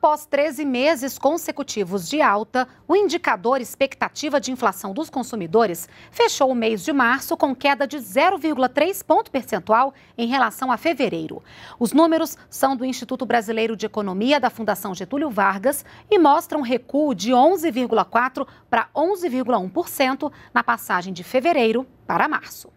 Após 13 meses consecutivos de alta, o indicador expectativa de inflação dos consumidores fechou o mês de março com queda de 0,3 ponto percentual em relação a fevereiro. Os números são do Instituto Brasileiro de Economia da Fundação Getúlio Vargas e mostram recuo de 11,4 para 11,1% na passagem de fevereiro para março.